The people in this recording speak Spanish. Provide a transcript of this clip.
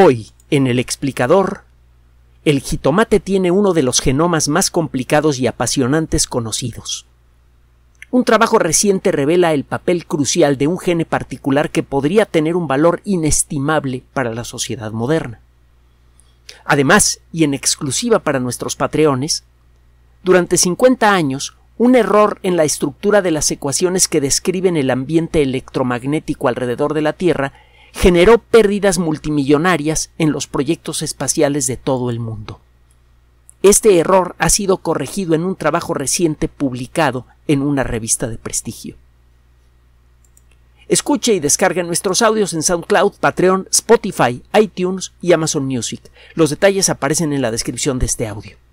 Hoy, en el explicador, el jitomate tiene uno de los genomas más complicados y apasionantes conocidos. Un trabajo reciente revela el papel crucial de un gene particular que podría tener un valor inestimable para la sociedad moderna. Además, y en exclusiva para nuestros patreones, durante 50 años, un error en la estructura de las ecuaciones que describen el ambiente electromagnético alrededor de la Tierra generó pérdidas multimillonarias en los proyectos espaciales de todo el mundo. Este error ha sido corregido en un trabajo reciente publicado en una revista de prestigio. Escuche y descargue nuestros audios en SoundCloud, Patreon, Spotify, iTunes y Amazon Music. Los detalles aparecen en la descripción de este audio.